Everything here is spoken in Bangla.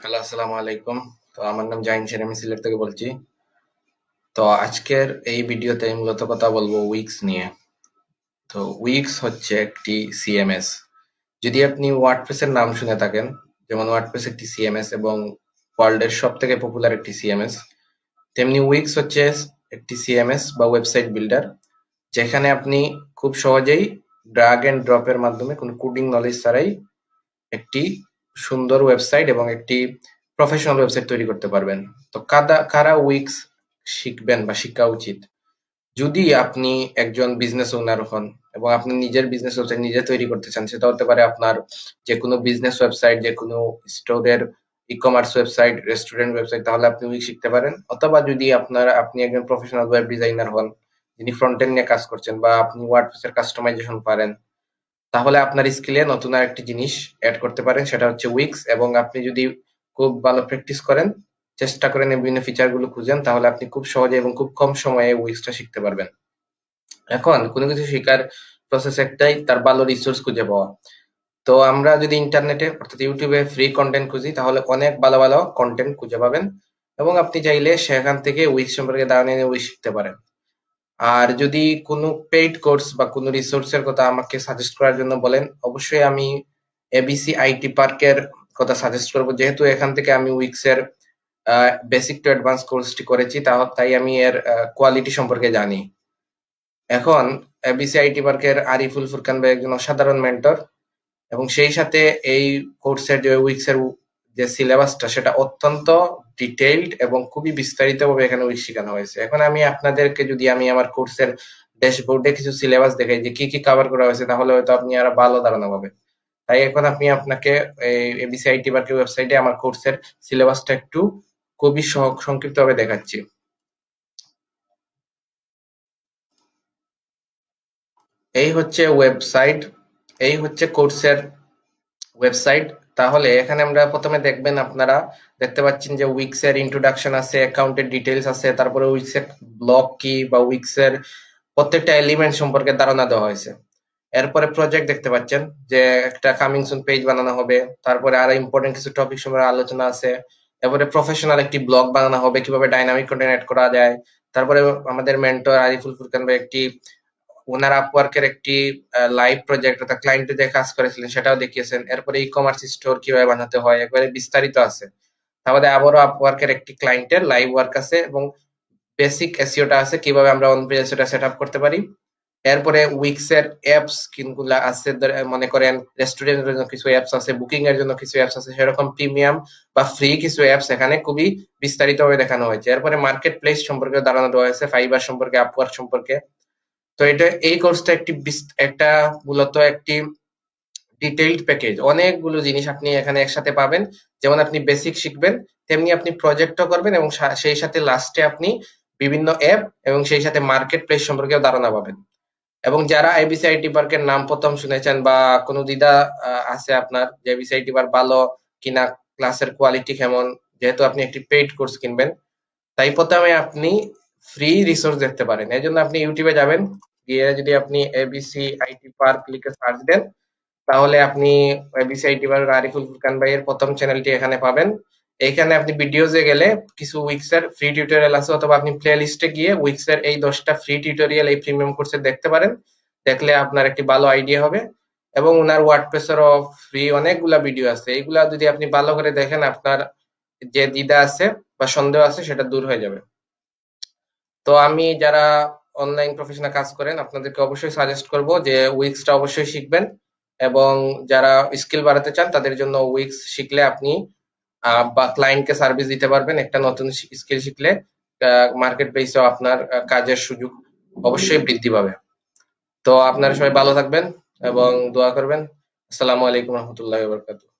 হ্যালো আসসালামু আলাইকুম তো আমার নাম জাইম সেন আমি সিলেট থেকে বলছি তো আজকের এই ভিডিওতে আমি মূলত কথা বলবো উইক্স নিয়ে তো উইক্স হচ্ছে একটি সিএমএস যদি আপনি ওয়ার্ডপ্রেসের নাম শুনে থাকেন যেমন ওয়ার্ডপ্রেস একটি সিএমএস এবং ওয়ার্ল্ডের সব থেকে পপুলার একটি সিএমএস তেমনি উইক্স হচ্ছে একটি সিএমএস বা ওয়েবসাইট বিল্ডার যেখানে আপনি খুব সহজেই ড্রাগ অ্যান্ড ড্রপের মাধ্যমে কোনো কোডিং নলেজ ছাড়াই একটি সুন্দর ওয়েবসাইট এবং একটি প্রফেশনাল ওয়েবসাইট তৈরি করতে পারবেন তো কাদা কারা উইক্স শিখবেন বা শিক্ষা উচিত যদি আপনি একজন বিজনেস ওনার হন এবং আপনি নিজের বিজনেস ওয়েবসাইট নিজে তৈরি করতে চান সেটা হতে পারে আপনার যে কোনো বিজনেস ওয়েবসাইট যে কোনো স্টোরের e commerce website restaurant website তাহলে আপনি উইক শিখতে পারেন অথবা যদি আপনার আপনি একজন প্রফেশনাল ওয়েব ডিজাইনার হন যিনি ফ্রন্ট এন্ড নিয়ে কাজ করছেন বা আপনি ওয়ার্ডপ্রেসের কাস্টমাইজেশন পারেন তাহলে আপনার স্কিলে নতুন আরেকটি জিনিস অ্যাড করতে পারেন সেটা হচ্ছে উইক্স এবং আপনি যদি খুব ভালো প্র্যাকটিস করেন চেষ্টা করেন বিভিন্ন ফিচারগুলো খুঁজেন তাহলে আপনি খুব সহজে এবং খুব কম সময়ে উইক্সটা শিখতে পারবেন এখন কোনো কিছু শেখার প্রসেস একটাই তার ভালো রিসোর্স খুঁজে পাওয়া তো আমরা যদি ইন্টারনেটে অর্থাৎ ইউটিউবে ফ্রি কন্টেন্ট খুঁজি তাহলে অনেক ভালো ভালো কন্টেন্ট খুঁজে পাবেন এবং আপনি চাইলে সেখান থেকে উইক সম্পর্কে ধারণা নিয়ে উইক শিখতে পারেন আর যদি কোনো পেইড কোর্স বা কোনো রিসোর্সের কথা আমাকে সাজেস্ট করার জন্য বলেন অবশ্যই আমি এবিসি আইটি পার্কের কথা সাজেস্ট করব যেহেতু এখান থেকে আমি উইক্সের বেসিক টু অ্যাডভান্স কোর্সটি করেছি তাই আমি এর কোয়ালিটি সম্পর্কে জানি এখন এবিসি আইটি পার্কের আরিফুল ফুরকান ভাই একজন অসাধারণ মেন্টর এবং সেই সাথে এই কোর্সের যে উইক্সের যে সিলেবাসটা সেটা অত্যন্ত ডিটেইলড এবং খুবই বিস্তারিতভাবে এখানে শেখানো হয়েছে এখন আমি আপনাদেরকে যদি আমি আমার কোর্সের ড্যাশবোর্ডে কিছু সিলেবাস দেখাই যে কি কি কভার করা হয়েছে তাহলে হয়তো আপনি আরো ভালো ধারণা পাবেন তাই এখন আপনি আপনাকে এবিসিআইটি বার্কি ওয়েবসাইটে আমার কোর্সের সিলেবাসটা একটু খুবই ভাবে দেখাচ্ছি এই হচ্ছে ওয়েবসাইট এই হচ্ছে কোর্সের ওয়েবসাইট তাহলে এখানে আমরা প্রথমে দেখবেন আপনারা দেখতে পাচ্ছেন যে উইক্স এর ইন্ট্রোডাকশন আছে অ্যাকাউন্টের ডিটেইলস আছে তারপরে উইক্স এর ব্লক কি বা উইক্স এর প্রত্যেকটা এলিমেন্ট সম্পর্কে ধারণা দেওয়া হয়েছে এরপরে প্রজেক্ট দেখতে পাচ্ছেন যে একটা কামিং সুন পেজ বানানো হবে তারপরে আরো ইম্পর্টেন্ট কিছু টপিক সম্পর্কে আলোচনা আছে তারপরে প্রফেশনাল একটি ব্লগ বানানো হবে কিভাবে ডাইনামিক কন্টেন্ট এড করা যায় তারপরে আমাদের মেন্টর আরিফুল ফুরকান ভাই একটি ওনার আপওয়ার্কের একটি লাইভ প্রজেক্ট অর্থাৎ ক্লায়েন্টদের কাজ করেছিলেন সেটাও দেখিয়েছেন এরপরে ই কমার্স স্টোর কিভাবে বানাতে হয় একবারে বিস্তারিত আছে তাহলে আবারও আপওয়ার্কের একটি ক্লায়েন্টের লাইভ ওয়ার্ক আছে এবং বেসিক এসিওটা আছে কিভাবে আমরা অন পেজ এসিওটা সেট আপ করতে পারি এরপরে উইকস এর অ্যাপস কিনগুলা আছে মনে করেন রেস্টুরেন্টের জন্য কিছু অ্যাপস আছে বুকিং এর জন্য কিছু অ্যাপস আছে সেরকম প্রিমিয়াম বা ফ্রি কিছু অ্যাপস এখানে খুবই বিস্তারিতভাবে দেখানো হয়েছে এরপরে মার্কেট প্লেস সম্পর্কে দাঁড়ানো হয়েছে ফাইবার সম্পর্কে আপওয়ার্ক সম্পর্কে তো এটা এই কোর্সটা একটি একটা মূলত একটি ডিটেইলড প্যাকেজ অনেকগুলো জিনিস আপনি এখানে একসাথে পাবেন যেমন আপনি বেসিক শিখবেন তেমনি আপনি প্রজেক্টও করবেন এবং সেই সাথে লাস্টে আপনি বিভিন্ন অ্যাপ এবং সেই সাথে মার্কেট প্লেস সম্পর্কেও ধারণা পাবেন এবং যারা আইবিসি আইটি পার্কের নাম প্রথম শুনেছেন বা কোনো দ্বিধা আছে আপনার যে আইবিসি আইটি পার্ক ভালো কিনা ক্লাসের কোয়ালিটি কেমন যেহেতু আপনি একটি পেইড কোর্স কিনবেন তাই প্রথমে আপনি ফ্রি রিসোর্স দেখতে পারেন এই জন্য আপনি ইউটিউবে যাবেন গিয়ে যদি আপনি এবিসি আইটি পার্ক লিখে সার্চ দেন তাহলে আপনি ABC IT park Ariful Furkan ভাইয়ের প্রথম চ্যানেলটি এখানে পাবেন এখানে আপনি ভিডিওজে গেলে কিছু উইকস এর ফ্রি টিউটোরিয়াল আছে অথবা আপনি প্লে লিস্টে গিয়ে উইকস এর এই দশটা ফ্রি টিউটোরিয়াল এই প্রিমিয়াম কোর্সে দেখতে পারেন দেখলে আপনার একটি ভালো আইডিয়া হবে এবং ওনার ওয়ার্ডপ্রেসেরও ফ্রি অনেকগুলা ভিডিও আছে এইগুলা যদি আপনি ভালো করে দেখেন আপনার যে দ্বিধা আছে বা সন্দেহ আছে সেটা দূর হয়ে যাবে তো আমি যারা অনলাইন প্রফেশনে কাজ করেন আপনাদেরকে অবশ্যই সাজেস্ট করব যে উইক্সটা অবশ্যই শিখবেন এবং যারা স্কিল বাড়াতে চান তাদের জন্য উইক্স শিখলে আপনি বা ক্লায়েন্টকে সার্ভিস দিতে পারবেন একটা নতুন স্কিল শিখলে মার্কেট বেসে আপনার কাজের সুযোগ অবশ্যই বৃদ্ধি পাবে তো আপনারা সবাই ভালো থাকবেন এবং দোয়া করবেন আসসালামু আলাইকুম রহমতুল্লাহ